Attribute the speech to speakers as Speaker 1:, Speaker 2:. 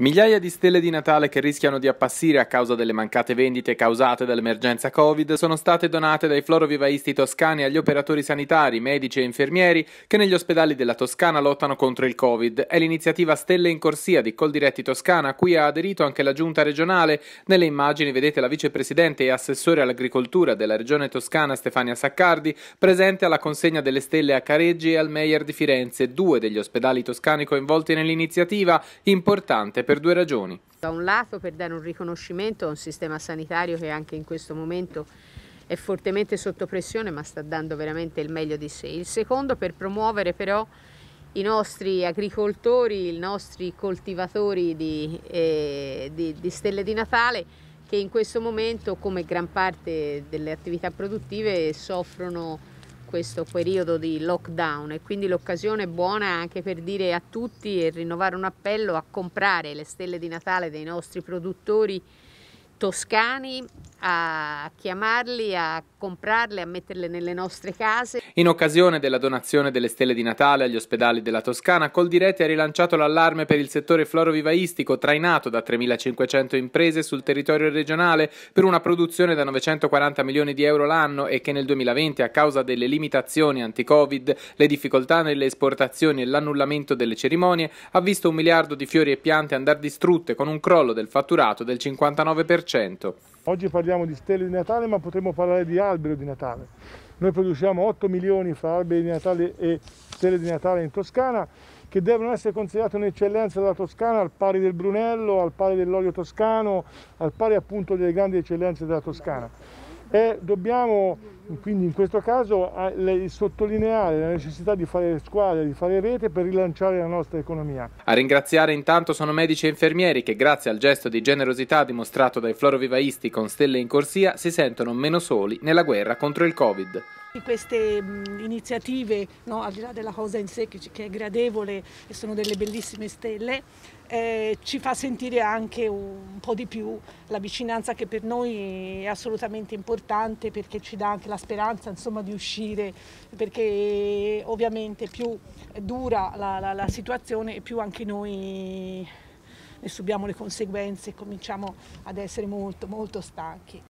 Speaker 1: Migliaia di stelle di Natale che rischiano di appassire a causa delle mancate vendite causate dall'emergenza Covid sono state donate dai florovivaisti toscani agli operatori sanitari, medici e infermieri che negli ospedali della Toscana lottano contro il Covid. È l'iniziativa Stelle in Corsia di Coldiretti Toscana, a cui ha aderito anche la giunta regionale. Nelle immagini vedete la vicepresidente e assessore all'agricoltura della regione toscana Stefania Saccardi, presente alla consegna delle stelle a Careggi e al Meier di Firenze, due degli ospedali toscani coinvolti nell'iniziativa, importante per due ragioni.
Speaker 2: Da un lato per dare un riconoscimento a un sistema sanitario che anche in questo momento è fortemente sotto pressione ma sta dando veramente il meglio di sé. Il secondo per promuovere però i nostri agricoltori, i nostri coltivatori di, eh, di, di stelle di Natale che in questo momento come gran parte delle attività produttive soffrono questo periodo di lockdown e quindi l'occasione è buona anche per dire a tutti e rinnovare un appello a comprare le stelle di Natale dei nostri produttori toscani a chiamarli, a comprarle, a metterle nelle nostre case.
Speaker 1: In occasione della donazione delle stelle di Natale agli ospedali della Toscana, Coldiretti ha rilanciato l'allarme per il settore florovivaistico, trainato da 3.500 imprese sul territorio regionale per una produzione da 940 milioni di euro l'anno e che nel 2020, a causa delle limitazioni anti-Covid, le difficoltà nelle esportazioni e l'annullamento delle cerimonie, ha visto un miliardo di fiori e piante andar distrutte con un crollo del fatturato del 59%. 10%.
Speaker 3: Oggi parliamo di stelle di Natale, ma potremmo parlare di albero di Natale. Noi produciamo 8 milioni fra alberi di Natale e stelle di Natale in Toscana, che devono essere considerate un'eccellenza della Toscana al pari del Brunello, al pari dell'olio toscano, al pari appunto delle grandi eccellenze della Toscana e dobbiamo quindi in questo caso sottolineare la necessità di fare squadra, di fare rete per rilanciare la nostra economia.
Speaker 1: A ringraziare intanto sono medici e infermieri che grazie al gesto di generosità dimostrato dai florovivaisti con stelle in corsia si sentono meno soli nella guerra contro il Covid.
Speaker 4: Queste mh, mm, iniziative, no, al di là della cosa in sé che, che, è gradevole e sono delle bellissime stelle, eh, ci fa sentire anche un po' di più la vicinanza che per noi è assolutamente importante perché ci dà anche la speranza insomma, di uscire, perché ovviamente più dura la, la, la situazione e più anche noi ne subiamo le conseguenze e cominciamo ad essere molto, molto stanchi.